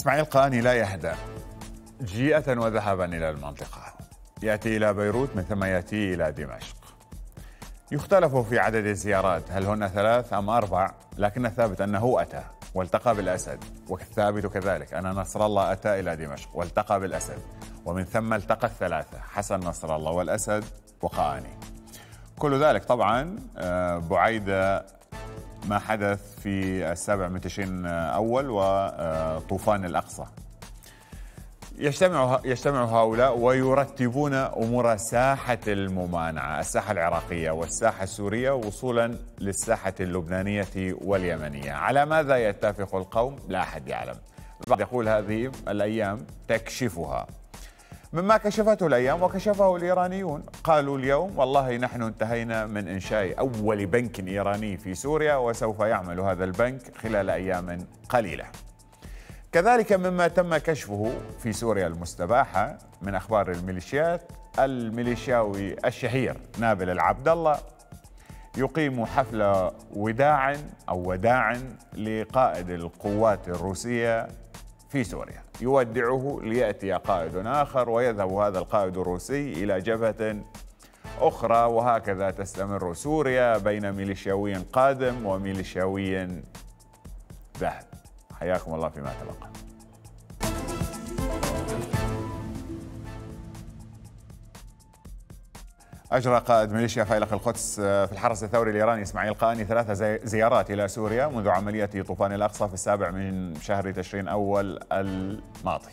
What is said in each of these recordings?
اسماعيل قاني لا يهدأ جيئة وذهبا إلى المنطقة يأتي إلى بيروت من ثم يأتي إلى دمشق يختلف في عدد الزيارات هل هن ثلاث أم أربع لكن الثابت أنه أتى والتقى بالأسد والثابت كذلك أن نصر الله أتى إلى دمشق والتقى بالأسد ومن ثم التقى الثلاثة حسن نصر الله والأسد وقاني كل ذلك طبعا آه، بعيدة ما حدث في السابع من تشرين أول وطوفان الأقصى يجتمع يجتمع هؤلاء ويرتبون امور ساحه الممانعه، الساحه العراقيه والساحه السوريه وصولا للساحه اللبنانيه واليمنيه، على ماذا يتفق القوم؟ لا احد يعلم. البعض يقول هذه الايام تكشفها مما كشفته الأيام وكشفه الإيرانيون قالوا اليوم والله نحن انتهينا من إنشاء أول بنك إيراني في سوريا وسوف يعمل هذا البنك خلال أيام قليلة كذلك مما تم كشفه في سوريا المستباحة من أخبار الميليشيات الميليشياوي الشهير نابل العبد الله يقيم حفله وداع أو وداع لقائد القوات الروسية في سوريا يودعه ليأتي قائد آخر ويذهب هذا القائد الروسي إلى جبهة أخرى وهكذا تستمر سوريا بين ميليشياوي قادم وميليشياوي ذاهب حياكم الله فيما تبقى أجرى قائد ميليشيا فيلق القدس آه، في الحرس الثوري الإيراني إسماعيل قاني ثلاث زيارات إلى سوريا منذ عملية طوفان الأقصى في السابع من شهر تشرين أول الماضي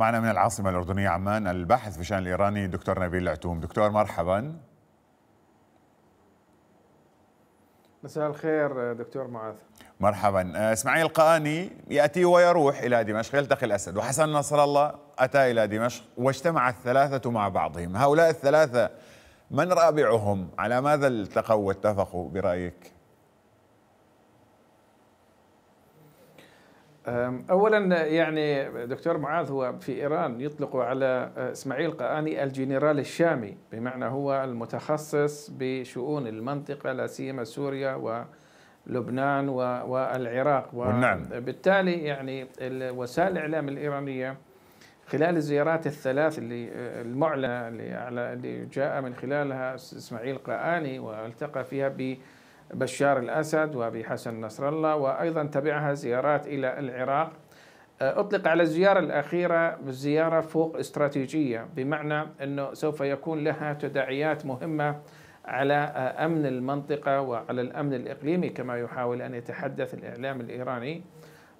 معنا من العاصمة الأردنية عمان الباحث في الشأن الإيراني دكتور نبيل العتوم دكتور مرحبا مساء الخير دكتور معاذ مرحبا آه، اسماعيل القاني يأتي ويروح إلى دمشق يلتقي الأسد وحسن نصر الله أتى إلى دمشق واجتمع الثلاثة مع بعضهم هؤلاء الثلاثة من رابعهم على ماذا التقوا واتفقوا برأيك؟ اولا يعني دكتور معاذ هو في ايران يطلق على أه، اسماعيل قاني الجنرال الشامي بمعنى هو المتخصص بشؤون المنطقه لا سيما سوريا ولبنان والعراق والنعم. وبالتالي يعني وسائل الاعلام الايرانيه خلال الزيارات الثلاث اللي أه، المعلنه اللي جاء من خلالها اسماعيل قاني والتقى فيها ب بشار الأسد وأبي حسن نصر الله وأيضا تبعها زيارات إلى العراق أه، أطلق على الزيارة الأخيرة زيارة فوق استراتيجية بمعنى أنه سوف يكون لها تداعيات مهمة على أه، أمن المنطقة وعلى الأمن الإقليمي كما يحاول أن يتحدث الإعلام الإيراني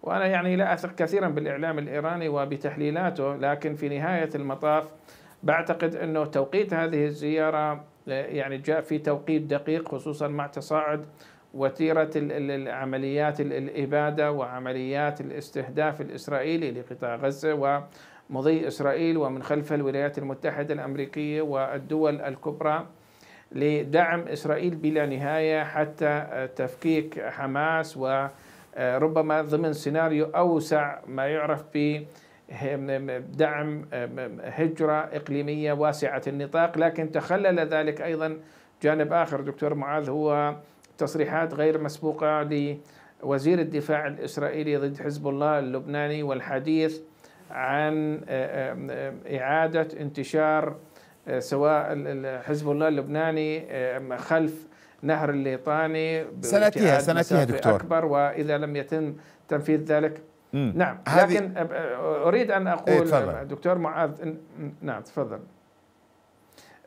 وأنا يعني لا أثق كثيرا بالإعلام الإيراني وبتحليلاته لكن في نهاية المطاف بعتقد أنه توقيت هذه الزيارة يعني جاء في توقيت دقيق خصوصا مع تصاعد وتيرة العمليات الإبادة وعمليات الاستهداف الإسرائيلي لقطاع غزة ومضي إسرائيل ومن خلف الولايات المتحدة الأمريكية والدول الكبرى لدعم إسرائيل بلا نهاية حتى تفكيك حماس وربما آه، ضمن سيناريو أوسع ما يعرف ب دعم هجرة إقليمية واسعة النطاق لكن تخلل ذلك أيضا جانب آخر دكتور معاذ هو تصريحات غير مسبوقة لوزير الدفاع الإسرائيلي ضد حزب الله اللبناني والحديث عن آه، آه، إعادة انتشار آه، سواء حزب الله اللبناني خلف نهر الليطاني سنتيها سنتيها دكتور أكبر وإذا لم يتم تنفيذ ذلك نعم لكن اريد ان إيه، اقول ايه دكتور معاذ نعم تفضل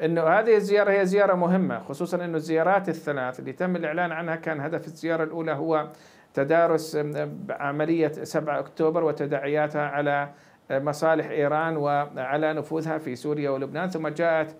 انه هذه الزياره هي زياره مهمه خصوصا انه الزيارات الثلاث اللي تم الاعلان عنها كان هدف الزياره الاولى هو تدارس عمليه 7 اكتوبر وتداعياتها على مصالح ايران وعلى نفوذها في سوريا ولبنان ثم جاءت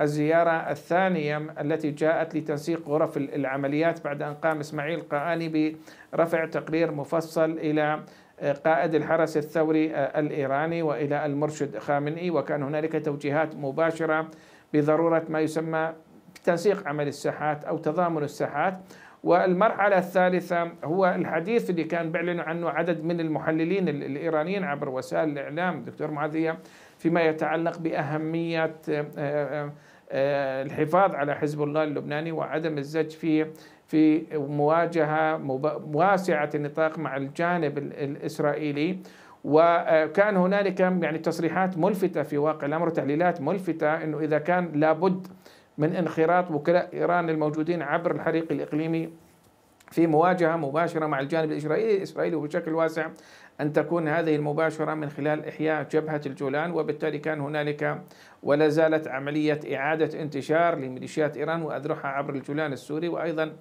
الزيارة الثانية التي جاءت لتنسيق غرف العمليات بعد أن قام إسماعيل قاني برفع تقرير مفصل إلى قائد الحرس الثوري آه، الإيراني وإلى المرشد خامنئي وكان هنالك توجيهات مباشرة بضرورة ما يسمى تنسيق عمل الساحات أو تضامن الساحات والمرحلة الثالثة هو الحديث اللي كان بيعلنوا عنه عدد من المحللين الإيرانيين عبر وسائل الإعلام دكتور معذية فيما يتعلق بأهمية آه، آه، الحفاظ على حزب الله اللبناني وعدم الزج في في مواجهة واسعة النطاق مع الجانب الإسرائيلي وكان آه، هنالك يعني تصريحات ملفتة في واقع الأمر وتعليلات ملفتة أنه إذا كان لابد من انخراط وكلاء إيران الموجودين عبر الحريق الإقليمي في مواجهة مباشرة مع الجانب الإسرائيلي الإسرائيلي وبشكل واسع أن تكون هذه المباشرة من خلال إحياء جبهة الجولان وبالتالي كان هنالك ولا زالت عملية إعادة انتشار لميليشيات إيران وأذرعها عبر الجولان السوري وأيضا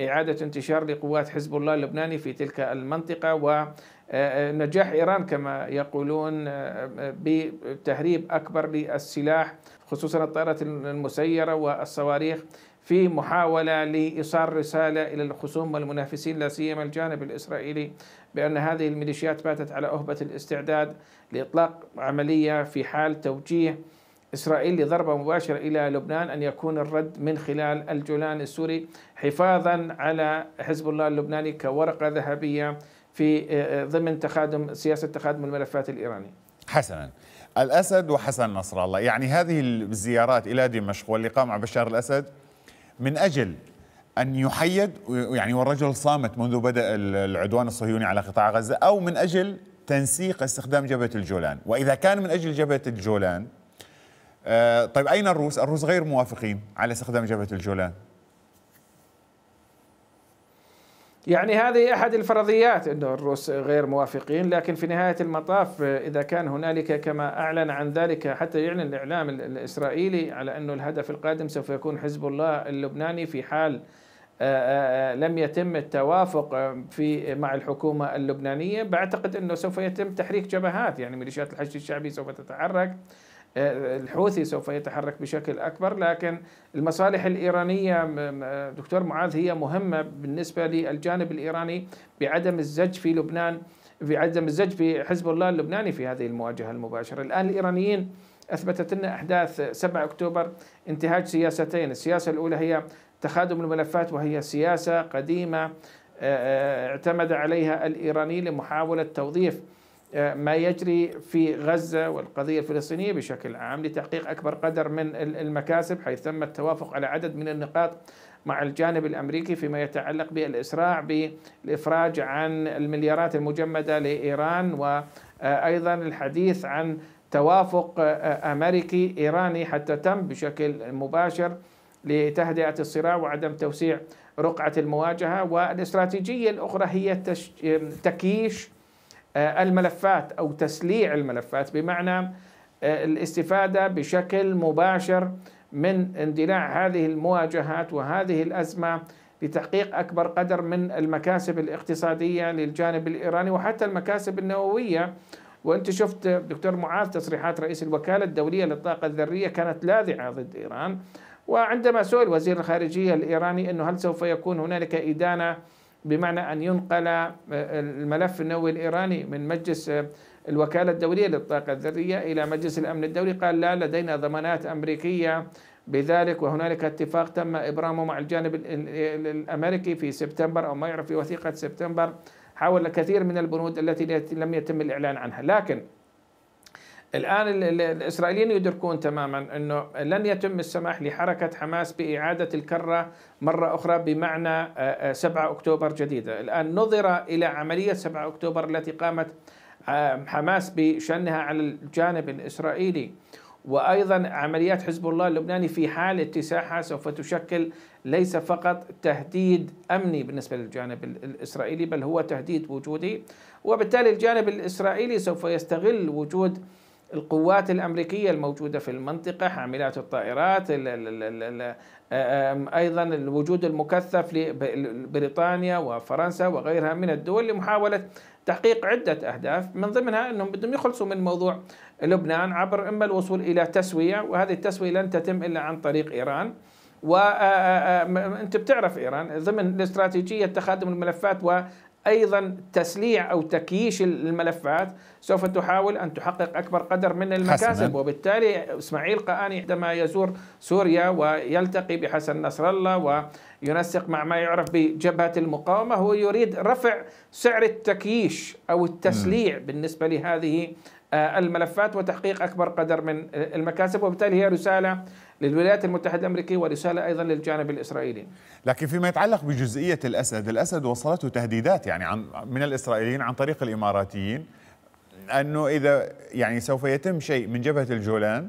إعادة انتشار لقوات حزب الله اللبناني في تلك المنطقة ونجاح إيران كما يقولون بتهريب أكبر للسلاح خصوصا الطائرات المسيرة والصواريخ في محاولة لإيصال رسالة إلى الخصوم والمنافسين لا سيما الجانب الإسرائيلي بأن هذه الميليشيات باتت على أهبة الاستعداد لإطلاق عملية في حال توجيه إسرائيل لضربة مباشرة إلى لبنان أن يكون الرد من خلال الجولان السوري حفاظا على حزب الله اللبناني كورقة ذهبية في آه، آه، ضمن تخادم سياسة تخادم الملفات الإيراني حسنا الأسد وحسن نصر الله يعني هذه الزيارات إلى دمشق واللقاء مع بشار الأسد من أجل أن يحيد يعني والرجل صامت منذ بدأ العدوان الصهيوني على قطاع غزة أو من أجل تنسيق استخدام جبهة الجولان وإذا كان من أجل جبهة الجولان آه، طيب أين الروس؟ الروس غير موافقين على استخدام جبهة الجولان يعني هذه احد الفرضيات انه الروس غير موافقين لكن في نهايه المطاف آه، اذا كان هنالك كما اعلن عن ذلك حتى يعلن الاعلام الاسرائيلي على انه الهدف القادم سوف يكون حزب الله اللبناني في حال آه، لم يتم التوافق في مع الحكومه اللبنانيه بعتقد انه سوف يتم تحريك جبهات يعني ميليشيات الحشد الشعبي سوف تتحرك الحوثي سوف يتحرك بشكل أكبر لكن المصالح الإيرانية دكتور معاذ هي مهمة بالنسبة للجانب الإيراني بعدم الزج في لبنان بعدم الزج في حزب الله اللبناني في هذه المواجهة المباشرة الآن الإيرانيين أثبتت لنا أحداث 7 أكتوبر انتهاج سياستين السياسة الأولى هي تخادم الملفات وهي سياسة قديمة آه، آه، اعتمد عليها الإيراني لمحاولة توظيف آه، ما يجري في غزة والقضية الفلسطينية بشكل عام لتحقيق أكبر قدر من المكاسب حيث تم التوافق على عدد من النقاط مع الجانب الامريكي فيما يتعلق بالاسراع بالافراج عن المليارات المجمده لايران وايضا آه، الحديث عن توافق آه، امريكي ايراني حتى تم بشكل مباشر لتهدئه الصراع وعدم توسيع رقعه المواجهه والاستراتيجيه الاخرى هي تكييش آه، الملفات او تسليع الملفات بمعنى آه، الاستفاده بشكل مباشر من اندلاع هذه المواجهات وهذه الازمه لتحقيق اكبر قدر من المكاسب الاقتصاديه للجانب الايراني وحتى المكاسب النوويه وانت شفت دكتور معاذ تصريحات رئيس الوكاله الدوليه للطاقه الذريه كانت لاذعه ضد ايران وعندما سئل وزير الخارجيه الايراني انه هل سوف يكون هنالك ادانه بمعنى أن ينقل آه، الملف النووي الإيراني من مجلس آه، الوكالة الدولية للطاقة الذرية إلى مجلس الأمن الدولي قال لا لدينا ضمانات أمريكية بذلك وهنالك اتفاق تم إبرامه مع الجانب الأمريكي في سبتمبر أو ما يعرف في وثيقة سبتمبر حول كثير من البنود التي لم يتم الإعلان عنها لكن الآن الإسرائيليين يدركون تماما أنه لن يتم السماح لحركة حماس بإعادة الكرة مرة أخرى بمعنى 7 آه، آه، أكتوبر جديدة الآن نظر إلى عملية 7 أكتوبر التي قامت آه، حماس بشنها على الجانب الإسرائيلي وايضا عمليات حزب الله اللبناني في حال اتساعها سوف تشكل ليس فقط تهديد امني بالنسبه للجانب الاسرائيلي بل هو تهديد وجودي وبالتالي الجانب الاسرائيلي سوف يستغل وجود القوات الأمريكية الموجودة في المنطقة حاملات الطائرات أيضا الوجود المكثف لبريطانيا وفرنسا وغيرها من الدول لمحاولة تحقيق عدة أهداف من ضمنها أنهم بدهم يخلصوا من موضوع لبنان عبر إما الوصول إلى تسوية وهذه التسوية لن تتم إلا عن طريق إيران وانت بتعرف ايران ضمن استراتيجيه تخادم الملفات وايضا تسليع او تكييش الملفات سوف تحاول أن تحقق أكبر قدر من المكاسب حسنا. وبالتالي إسماعيل قاني عندما يزور سوريا ويلتقي بحسن نصر الله وينسق مع ما يعرف بجبهة المقاومة هو يريد رفع سعر التكييش أو التسليع م. بالنسبة لهذه آه، الملفات وتحقيق أكبر قدر من المكاسب وبالتالي هي رسالة للولايات المتحدة الأمريكية ورسالة أيضا للجانب الإسرائيلي لكن فيما يتعلق بجزئية الأسد الأسد وصلته تهديدات يعني عن من الإسرائيليين عن طريق الإماراتيين انه اذا يعني سوف يتم شيء من جبهه الجولان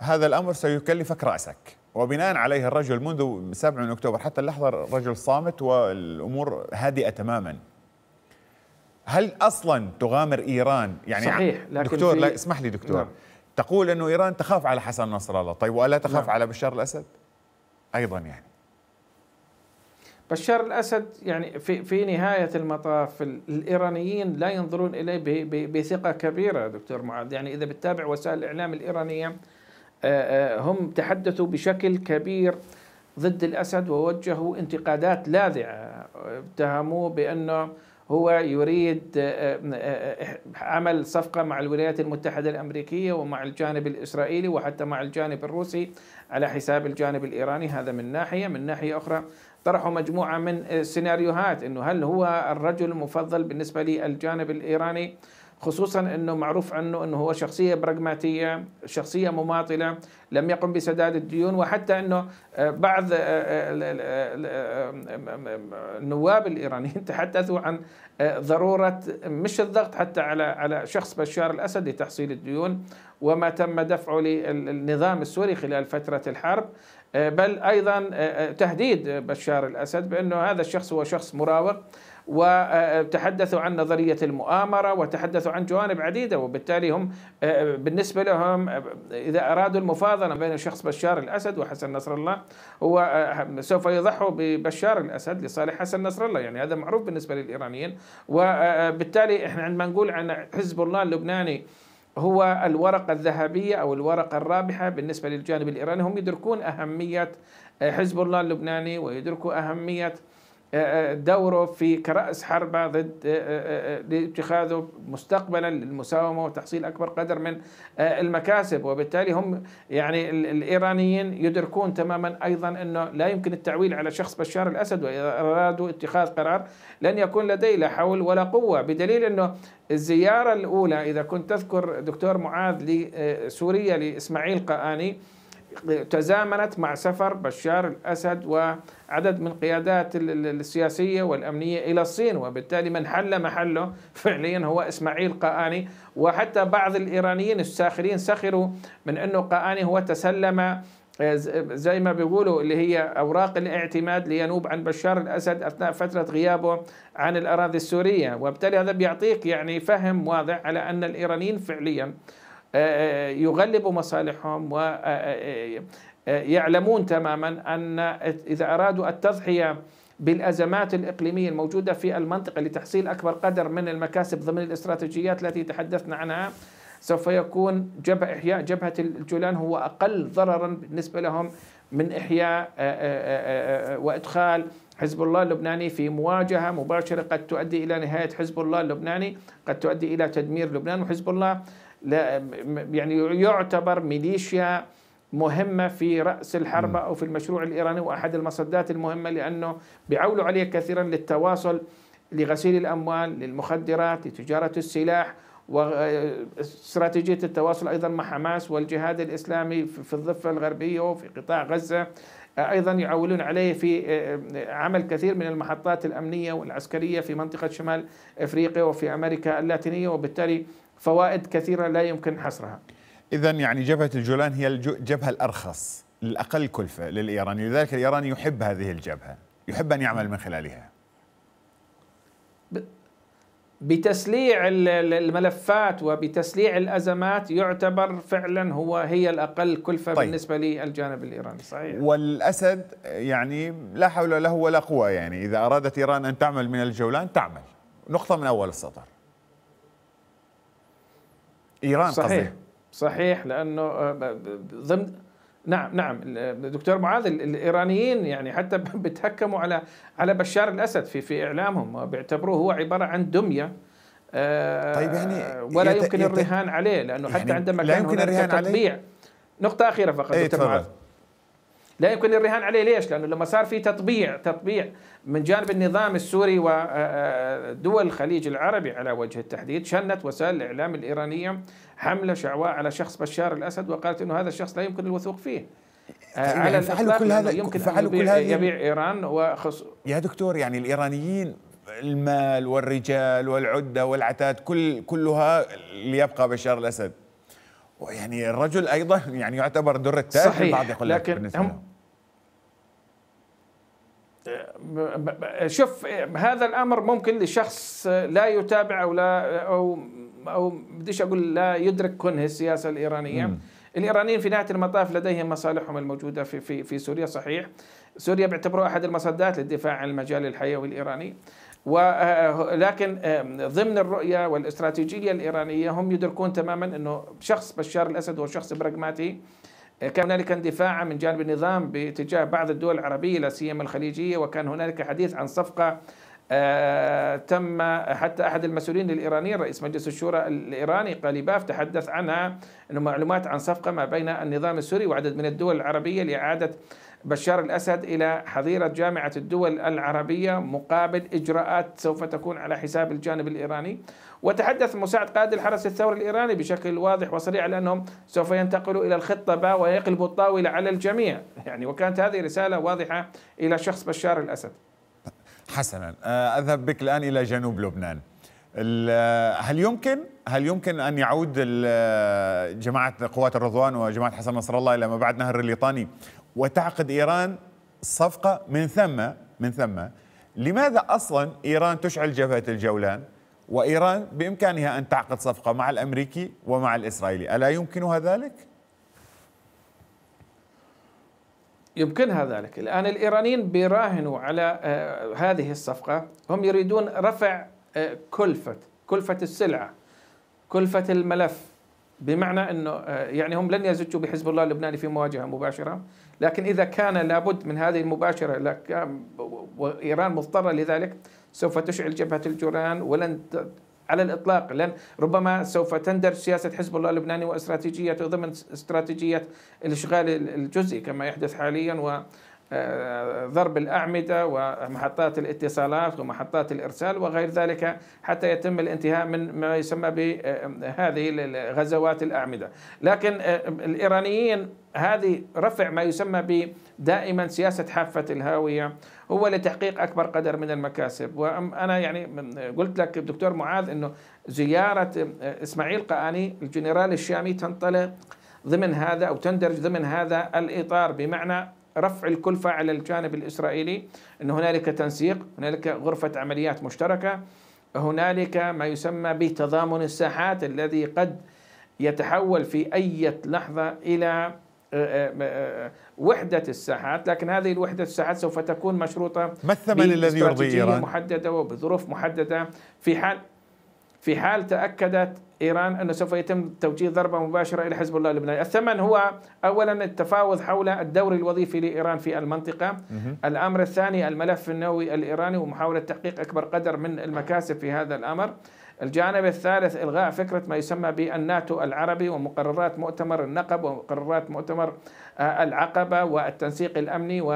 هذا الامر سيكلفك راسك وبناء عليه الرجل منذ 7 من اكتوبر حتى اللحظه الرجل صامت والامور هادئه تماما هل اصلا تغامر ايران يعني صحيح لكن دكتور لا اسمح لي دكتور نعم. تقول انه ايران تخاف على حسن نصر الله طيب والا تخاف نعم. على بشار الاسد ايضا يعني بشار الاسد يعني في في نهايه المطاف الايرانيين لا ينظرون اليه بثقه كبيره دكتور معاذ يعني اذا بتتابع وسائل الاعلام الايرانيه هم تحدثوا بشكل كبير ضد الاسد ووجهوا انتقادات لاذعه اتهموه بانه هو يريد عمل صفقه مع الولايات المتحده الامريكيه ومع الجانب الاسرائيلي وحتى مع الجانب الروسي على حساب الجانب الايراني هذا من ناحيه من ناحيه اخرى طرحوا مجموعة من السيناريوهات أنه هل هو الرجل المفضل بالنسبة للجانب الإيراني خصوصا انه معروف عنه انه هو شخصيه براغماتيه، شخصيه مماطله، لم يقم بسداد الديون وحتى انه بعض النواب الايرانيين تحدثوا عن ضروره مش الضغط حتى على على شخص بشار الاسد لتحصيل الديون وما تم دفعه للنظام السوري خلال فتره الحرب، آه، بل ايضا آه، آه، تهديد بشار الاسد بانه هذا الشخص هو شخص مراوغ وتحدثوا عن نظرية المؤامرة وتحدثوا عن جوانب عديدة وبالتالي هم بالنسبة لهم إذا أرادوا المفاضلة بين شخص بشار الأسد وحسن نصر الله هو سوف يضحوا ببشار الأسد لصالح حسن نصر الله يعني هذا معروف بالنسبة للإيرانيين وبالتالي إحنا عندما نقول عن حزب الله اللبناني هو الورقة الذهبية أو الورقة الرابحة بالنسبة للجانب الإيراني هم يدركون أهمية آه، حزب الله اللبناني ويدركوا أهمية آه، آه، دوره في كرأس حربة ضد آه، لاتخاذه مستقبلا للمساومة وتحصيل أكبر قدر من المكاسب وبالتالي هم يعني الإيرانيين يدركون تماما أيضا أنه لا يمكن التعويل على شخص بشار الأسد وإذا أرادوا اتخاذ قرار لن يكون لديه لا حول ولا قوة بدليل أنه الزيارة الأولى إذا كنت تذكر دكتور معاذ لسوريا لإسماعيل قآني تزامنت مع سفر بشار الأسد وعدد من قيادات السياسية والأمنية إلى الصين وبالتالي من حل محله فعليا هو إسماعيل قاني وحتى بعض الإيرانيين الساخرين سخروا من أنه قاني هو تسلم آه، زي ما بيقولوا اللي هي اوراق الاعتماد لينوب عن بشار الاسد اثناء فتره غيابه عن الاراضي السوريه، وبالتالي هذا بيعطيك يعني فهم واضح على ان الايرانيين فعليا يغلبوا مصالحهم ويعلمون آه، آه، آه، تماما ان اذا ارادوا التضحيه بالازمات الاقليميه الموجوده في المنطقه لتحصيل اكبر قدر من المكاسب ضمن الاستراتيجيات التي تحدثنا عنها سوف يكون جبهة إحياء جبهة الجولان هو أقل ضررا بالنسبة لهم من إحياء وإدخال حزب الله اللبناني في مواجهة مباشرة قد تؤدي إلى نهاية حزب الله اللبناني قد تؤدي إلى تدمير لبنان وحزب الله يعني يعتبر ميليشيا مهمة في رأس الحربة أو في المشروع الإيراني وأحد المصدات المهمة لأنه بيعولوا عليه كثيرا للتواصل لغسيل الأموال للمخدرات لتجارة السلاح واستراتيجية آه، التواصل أيضا مع حماس والجهاد الإسلامي في الضفة الغربية وفي قطاع غزة آه، أيضا يعولون عليه في آه، عمل كثير من المحطات الأمنية والعسكرية في منطقة شمال أفريقيا وفي أمريكا اللاتينية وبالتالي فوائد كثيرة لا يمكن حصرها إذا يعني جبهة الجولان هي الجبهة الأرخص الأقل كلفة للإيراني لذلك الإيراني يحب هذه الجبهة يحب أن يعمل من خلالها بتسليع الملفات وبتسليع الازمات يعتبر فعلا هو هي الاقل كلفه طيب. بالنسبه للجانب الايراني صحيح والاسد يعني لا حول له ولا قوه يعني اذا ارادت ايران ان تعمل من الجولان تعمل نقطه من اول السطر ايران صحيح قصدي. صحيح لانه آه، ضمن نعم نعم دكتور معاذ الايرانيين يعني حتى بتهكموا على على بشار الاسد في في اعلامهم بيعتبروه هو عباره عن دميه آه، طيب يعني آه، ولا يت... يمكن يت... الرهان عليه لانه يعني حتى عندما لا كان يمكن الرهان تطبيع عليه؟ نقطة أخيرة فقط إيه، دكتور معاذ لا يمكن الرهان عليه ليش؟ لانه لما صار في تطبيع تطبيع من جانب النظام السوري ودول آه، آه، الخليج العربي على وجه التحديد شنت وسائل الاعلام الايرانيه حمله شعواء على شخص بشار الاسد وقالت انه هذا الشخص لا يمكن الوثوق فيه آه، على فعلوا كل هذا يمكن فعلوا كل هذا يبيع ايران وخص يا دكتور يعني الايرانيين المال والرجال والعده والعتاد كل كلها ليبقى بشار الاسد ويعني الرجل ايضا يعني يعتبر در التاج صحيح البعض يقول لكن هم شوف هذا الامر ممكن لشخص لا يتابع او لا او او بديش اقول لا يدرك كنه السياسه الايرانيه مم. الايرانيين في نهايه المطاف لديهم مصالحهم الموجوده في في في سوريا صحيح سوريا بيعتبروها احد المصدات للدفاع عن المجال الحيوي الايراني ولكن آه، ضمن الرؤية والاستراتيجية الإيرانية هم يدركون تماما أنه شخص بشار الأسد هو شخص براغماتي كان هنالك اندفاع من جانب النظام باتجاه بعض الدول العربية لا سيما الخليجية وكان هنالك حديث عن صفقة آه، تم حتى احد المسؤولين الايرانيين رئيس مجلس الشورى الايراني قاليباف تحدث عنها انه معلومات عن صفقه ما بين النظام السوري وعدد من الدول العربيه لاعاده بشار الأسد إلى حظيرة جامعة الدول العربية مقابل إجراءات سوف تكون على حساب الجانب الإيراني وتحدث مساعد قائد الحرس الثوري الإيراني بشكل واضح وصريح لأنهم سوف ينتقلوا إلى الخطة با ويقلبوا الطاولة على الجميع يعني وكانت هذه رسالة واضحة إلى شخص بشار الأسد حسنا آه، أذهب بك الآن إلى جنوب لبنان آه، هل يمكن هل يمكن ان يعود آه، جماعه قوات الرضوان وجماعه حسن نصر الله الى ما بعد نهر الليطاني وتعقد إيران صفقة من ثم من ثم لماذا أصلا إيران تشعل جبهة الجولان وإيران بإمكانها أن تعقد صفقة مع الأمريكي ومع الإسرائيلي ألا يمكنها ذلك؟ يمكنها ذلك الآن الإيرانيين بيراهنوا على آه، هذه الصفقة هم يريدون رفع آه، كلفة كلفة السلعة كلفة الملف بمعنى انه آه، يعني هم لن يزجوا بحزب الله اللبناني في مواجهه مباشره، لكن اذا كان لابد من هذه المباشره وايران مضطره لذلك سوف تشعل جبهه الجولان ولن على الاطلاق لن ربما سوف تندرج سياسه حزب الله اللبناني واستراتيجيته ضمن استراتيجيه الاشغال الجزئي كما يحدث حاليا و آه، ضرب الأعمدة ومحطات الاتصالات ومحطات الإرسال وغير ذلك حتى يتم الانتهاء من ما يسمى بهذه آه، الغزوات الأعمدة لكن آه، الإيرانيين هذه رفع ما يسمى دائما سياسة حافة الهاوية هو لتحقيق أكبر قدر من المكاسب وأنا يعني قلت لك دكتور معاذ أنه زيارة إسماعيل قاني الجنرال الشامي تنطلق ضمن هذا أو تندرج ضمن هذا الإطار بمعنى رفع الكلفة على الجانب الإسرائيلي أن هنالك تنسيق هنالك غرفة عمليات مشتركة هنالك ما يسمى بتضامن الساحات الذي قد يتحول في أي لحظة إلى آه، آه، آه، وحدة الساحات لكن هذه الوحدة الساحات سوف تكون مشروطة ما الثمن الذي يرضي إيران؟ محددة وبظروف محددة في حال في حال تأكدت إيران أنه سوف يتم توجيه ضربة مباشرة إلى حزب الله اللبناني الثمن هو أولا التفاوض حول الدور الوظيفي لإيران في المنطقة الأمر الثاني الملف النووي الإيراني ومحاولة تحقيق أكبر قدر من المكاسب في هذا الأمر الجانب الثالث إلغاء فكرة ما يسمى بالناتو العربي ومقررات مؤتمر النقب ومقررات مؤتمر العقبة والتنسيق الأمني و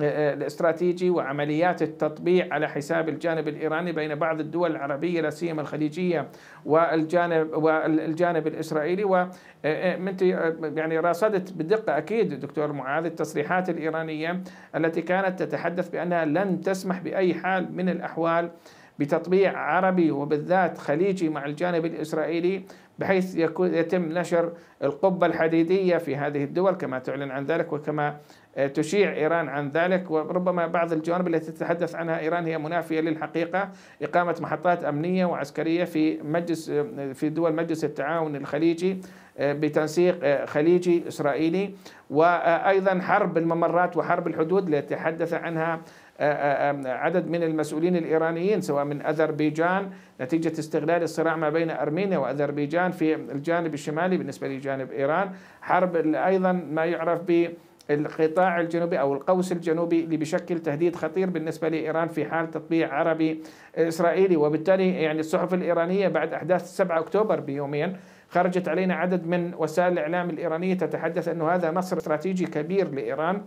آه، آه، الاستراتيجي وعمليات التطبيع على حساب الجانب الايراني بين بعض الدول العربيه لا سيما الخليجيه والجانب والجانب الاسرائيلي وانت آه، يعني راصدت بدقه اكيد دكتور معاذ التصريحات الايرانيه التي كانت تتحدث بانها لن تسمح باي حال من الاحوال بتطبيع عربي وبالذات خليجي مع الجانب الاسرائيلي بحيث يتم نشر القبة الحديدية في هذه الدول كما تعلن عن ذلك وكما آه، تشيع إيران عن ذلك وربما بعض الجوانب التي تتحدث عنها إيران هي منافية للحقيقة إقامة محطات أمنية وعسكرية في مجلس آه، في دول مجلس التعاون الخليجي آه، بتنسيق خليجي إسرائيلي وأيضا حرب الممرات وحرب الحدود التي تحدث عنها آه، آه، عدد من المسؤولين الإيرانيين سواء من أذربيجان نتيجة استغلال الصراع ما بين أرمينيا وأذربيجان في الجانب الشمالي بالنسبة لجانب إيران حرب أيضا ما يعرف ب القطاع الجنوبي او القوس الجنوبي اللي بيشكل تهديد خطير بالنسبه لايران في حال تطبيع عربي اسرائيلي وبالتالي يعني الصحف الايرانيه بعد احداث 7 اكتوبر بيومين خرجت علينا عدد من وسائل الاعلام الايرانيه تتحدث انه هذا نصر استراتيجي كبير لايران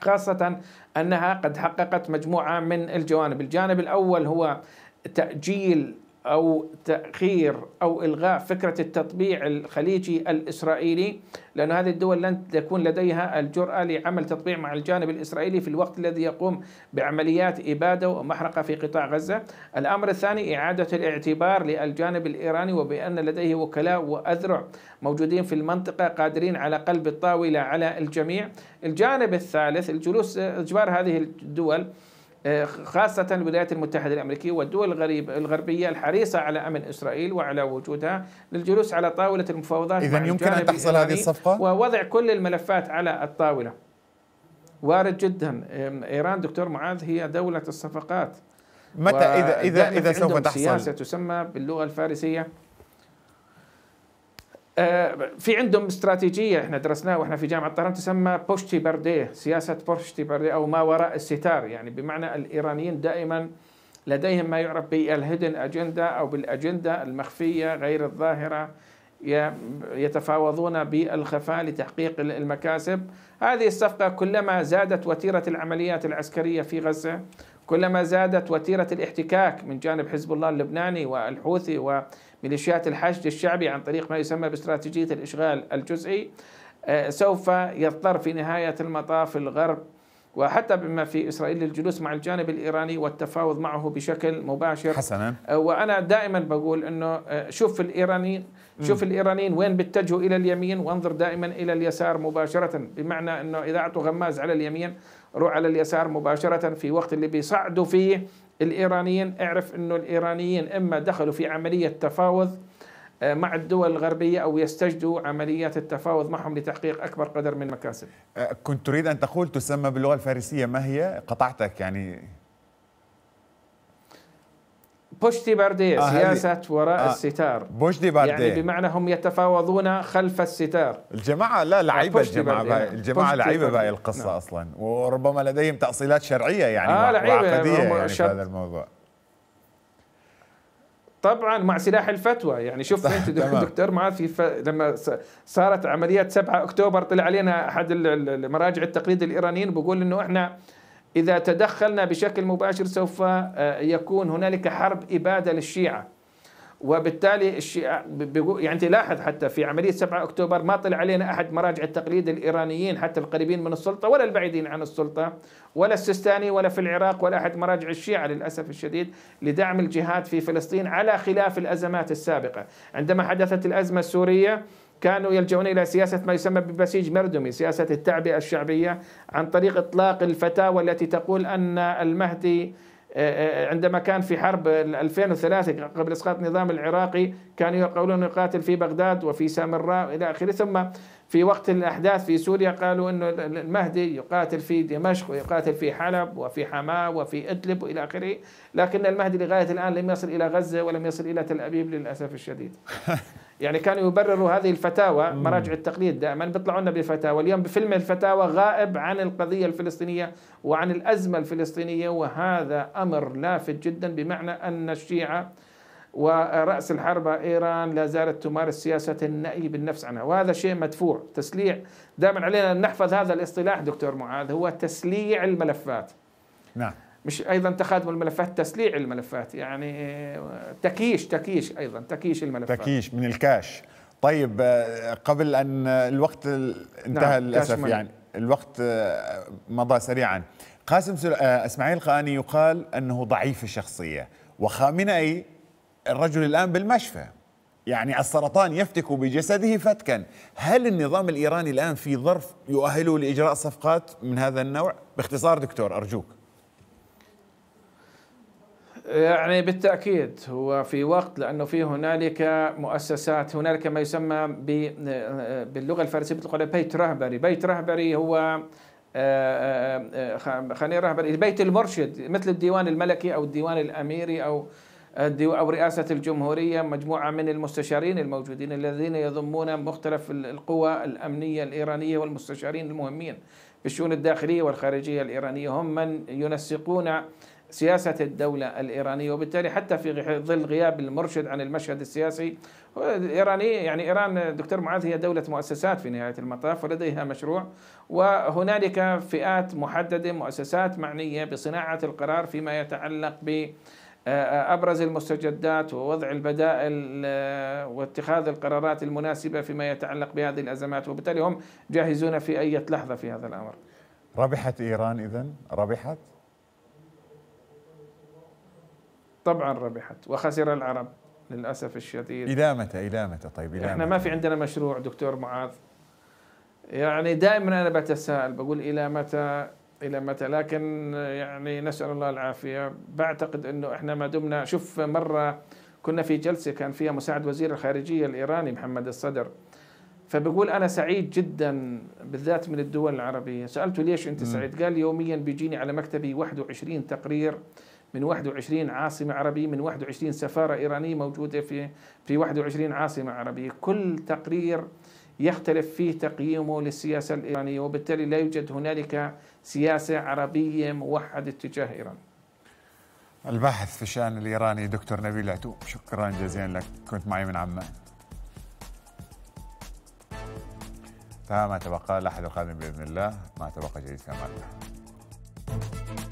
خاصة أنها قد حققت مجموعة من الجوانب الجانب الأول هو تأجيل أو تأخير أو إلغاء فكرة التطبيع الخليجي الإسرائيلي لأن هذه الدول لن تكون لديها الجرأة لعمل تطبيع مع الجانب الإسرائيلي في الوقت الذي يقوم بعمليات إبادة ومحرقة في قطاع غزة الأمر الثاني إعادة الاعتبار للجانب الإيراني وبأن لديه وكلاء وأذرع موجودين في المنطقة قادرين على قلب الطاولة على الجميع الجانب الثالث الجلوس إجبار هذه الدول خاصة الولايات المتحدة الأمريكية والدول الغريب الغربية الحريصة على أمن إسرائيل وعلى وجودها للجلوس على طاولة المفاوضات إذا يمكن أن تحصل هذه الصفقة ووضع كل الملفات على الطاولة وارد جدا إيران دكتور معاذ هي دولة الصفقات متى إذا إذا إذا سوف تحصل سياسة تسمى باللغة الفارسية آه، في عندهم استراتيجيه احنا درسناها واحنا في جامعه طهران تسمى بوشتي برديه سياسه بوشتي برديه او ما وراء الستار يعني بمعنى الايرانيين دائما لديهم ما يعرف بالهيدن اجنده او بالاجنده المخفيه غير الظاهره يتفاوضون بالخفاء لتحقيق المكاسب هذه الصفقة كلما زادت وتيرة العمليات العسكرية في غزة كلما زادت وتيرة الاحتكاك من جانب حزب الله اللبناني والحوثي وميليشيات الحشد الشعبي عن طريق ما يسمى باستراتيجية الإشغال الجزئي آه، سوف يضطر في نهاية المطاف الغرب وحتى بما في اسرائيل للجلوس مع الجانب الايراني والتفاوض معه بشكل مباشر حسنا آه، وانا دائما بقول انه آه، شوف الايرانيين شوف الايرانيين وين بيتجهوا الى اليمين وانظر دائما الى اليسار مباشره بمعنى انه اذا اعطوا غماز على اليمين روح على اليسار مباشرة في وقت اللي بيصعدوا فيه الإيرانيين اعرف أنه الإيرانيين إما دخلوا في عملية تفاوض آه، مع الدول الغربية أو يستجدوا عمليات التفاوض معهم لتحقيق أكبر قدر من المكاسب آه، كنت تريد أن تقول تسمى باللغة الفارسية ما هي قطعتك يعني بوشتي باردي آه سياسة وراء آه الستار بوشتي باردي يعني بمعنى هم يتفاوضون خلف الستار الجماعة لا آه، لعيبة الجماعة باي آه، الجماعة لعيبة باقي نعم. القصة نعم. أصلا وربما لديهم تأصيلات شرعية يعني آه وعقدية يعني في هذا الموضوع طبعا مع سلاح الفتوى يعني شوف انت دكتور معاذ في ف... لما صارت عمليه 7 اكتوبر طلع علينا احد المراجع التقليد الايرانيين بيقول انه احنا إذا تدخلنا بشكل مباشر سوف آه، يكون هنالك حرب إبادة للشيعة وبالتالي الشيعة يعني تلاحظ حتى في عملية 7 أكتوبر ما طلع علينا أحد مراجع التقليد الإيرانيين حتى القريبين من السلطة ولا البعيدين عن السلطة ولا السيستاني ولا في العراق ولا أحد مراجع الشيعة للأسف الشديد لدعم الجهاد في فلسطين على خلاف الأزمات السابقة عندما حدثت الأزمة السورية كانوا يلجؤون إلى سياسة ما يسمى ببسيج مردمي سياسة التعبئة الشعبية عن طريق إطلاق الفتاوى التي تقول أن المهدي آه، آه، عندما كان في حرب 2003 قبل اسقاط النظام العراقي كانوا يقولون يقاتل في بغداد وفي سامراء الى اخره ثم في وقت الأحداث في سوريا قالوا أن المهدي يقاتل في دمشق ويقاتل في حلب وفي حماة وفي إدلب وإلى آخره لكن المهدي لغاية الآن لم يصل إلى غزة ولم يصل إلى تل أبيب للأسف الشديد يعني كانوا يبرروا هذه الفتاوى مراجع التقليد دائما بيطلعوا لنا بفتاوى اليوم بفيلم الفتاوى غائب عن القضية الفلسطينية وعن الأزمة الفلسطينية وهذا أمر لافت جدا بمعنى أن الشيعة ورأس الحربة إيران لا زالت تمارس سياسة النأي بالنفس عنها وهذا شيء مدفوع تسليع دائما علينا أن نحفظ هذا الاصطلاح دكتور معاذ هو تسليع الملفات نعم مش ايضا تخادم الملفات تسليع الملفات يعني تكييش تكييش ايضا تكييش الملفات تكييش من الكاش طيب آه، قبل ان الوقت نعم، انتهى نعم للاسف يعني الوقت آه، مضى سريعا قاسم آه، اسماعيل قاني يقال انه ضعيف الشخصيه وخامنئي الرجل الآن بالمشفى يعني السرطان يفتك بجسده فتكا هل النظام الإيراني الآن في ظرف يؤهله لإجراء صفقات من هذا النوع؟ باختصار دكتور أرجوك يعني بالتاكيد هو في وقت لانه في هنالك مؤسسات هنالك ما يسمى باللغه الفارسيه بتقول بيت رهبري، بيت رهبري هو آه، آه، آه، خلينا رهبري بيت المرشد مثل الديوان الملكي او الديوان الاميري او أو رئاسة الجمهورية مجموعة من المستشارين الموجودين الذين يضمون مختلف القوى الأمنية الإيرانية والمستشارين المهمين بالشؤون الداخلية والخارجية الإيرانية هم من ينسقون سياسة الدولة الإيرانية وبالتالي حتى في ظل غياب المرشد عن المشهد السياسي الإيراني يعني إيران دكتور معاذ هي دولة مؤسسات في نهاية المطاف ولديها مشروع وهنالك فئات محددة مؤسسات معنية بصناعة القرار فيما يتعلق ب ابرز المستجدات ووضع البدائل آه، واتخاذ القرارات المناسبه فيما يتعلق بهذه الازمات وبالتالي هم جاهزون في اي لحظه في هذا الامر. ربحت ايران اذا؟ ربحت؟ طبعا ربحت وخسر العرب للاسف الشديد. الى متى؟ الى متى؟ طيب الى احنا ما في عندنا مشروع دكتور معاذ. يعني دائما انا بتساءل بقول الى متى الى متى لكن يعني نسال الله العافيه بعتقد انه احنا ما دمنا شوف مره كنا في جلسه كان فيها مساعد وزير الخارجيه الايراني محمد الصدر فبقول انا سعيد جدا بالذات من الدول العربيه سالته ليش انت سعيد قال يوميا بيجيني على مكتبي 21 تقرير من 21 عاصمة عربية من 21 سفارة إيرانية موجودة في في 21 عاصمة عربية كل تقرير يختلف فيه تقييمه للسياسة الإيرانية وبالتالي لا يوجد هنالك سياسة عربية موحدة تجاه إيران الباحث في الشأن الإيراني دكتور نبيل عتو شكرا جزيلا لك كنت معي من عمان فما تبقى الأحد القادم بإذن الله ما تبقى جديد كما الله